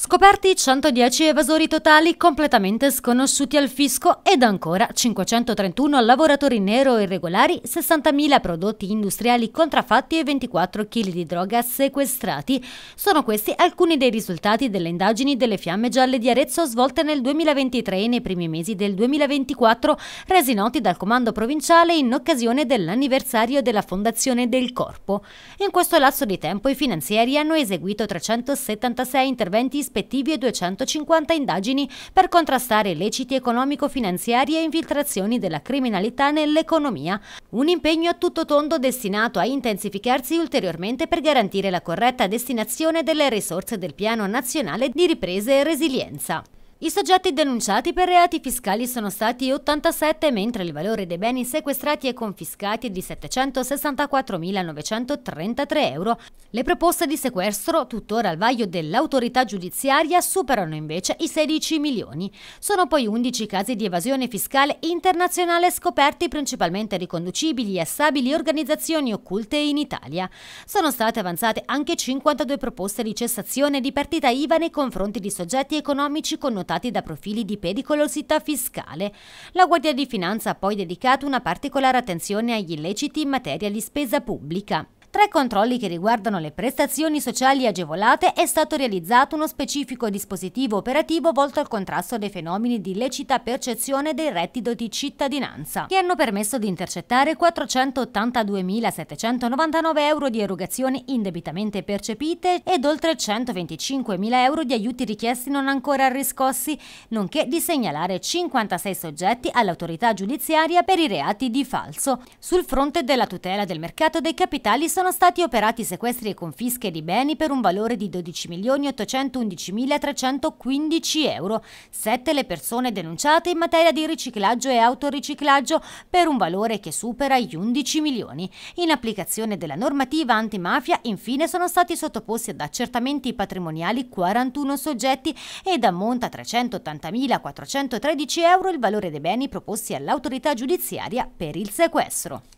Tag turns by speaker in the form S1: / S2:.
S1: Scoperti 110 evasori totali completamente sconosciuti al fisco ed ancora 531 lavoratori nero irregolari, 60.000 prodotti industriali contraffatti e 24 kg di droga sequestrati. Sono questi alcuni dei risultati delle indagini delle fiamme gialle di Arezzo svolte nel 2023 e nei primi mesi del 2024, resi noti dal comando provinciale in occasione dell'anniversario della fondazione del corpo. In questo lasso di tempo i finanzieri hanno eseguito 376 interventi rispettive 250 indagini per contrastare leciti economico-finanziari e infiltrazioni della criminalità nell'economia. Un impegno a tutto tondo destinato a intensificarsi ulteriormente per garantire la corretta destinazione delle risorse del Piano Nazionale di Ripresa e Resilienza. I soggetti denunciati per reati fiscali sono stati 87, mentre il valore dei beni sequestrati e confiscati è di 764.933 euro. Le proposte di sequestro, tuttora al vaglio dell'autorità giudiziaria, superano invece i 16 milioni. Sono poi 11 casi di evasione fiscale internazionale scoperti principalmente riconducibili a stabili organizzazioni occulte in Italia. Sono state avanzate anche 52 proposte di cessazione di partita IVA nei confronti di soggetti economici connotati connotati da profili di pericolosità fiscale. La Guardia di Finanza ha poi dedicato una particolare attenzione agli illeciti in materia di spesa pubblica. Tra i controlli che riguardano le prestazioni sociali agevolate è stato realizzato uno specifico dispositivo operativo volto al contrasto dei fenomeni di lecita percezione del reddito di cittadinanza, che hanno permesso di intercettare 482.799 euro di erogazioni indebitamente percepite ed oltre 125.000 euro di aiuti richiesti non ancora riscossi, nonché di segnalare 56 soggetti all'autorità giudiziaria per i reati di falso. Sul fronte della tutela del mercato dei capitali sono stati operati sequestri e confische di beni per un valore di 12.811.315 euro, sette le persone denunciate in materia di riciclaggio e autoriciclaggio per un valore che supera gli 11 milioni. In applicazione della normativa antimafia, infine, sono stati sottoposti ad accertamenti patrimoniali 41 soggetti ed ammonta a 380.413 euro il valore dei beni proposti all'autorità giudiziaria per il sequestro.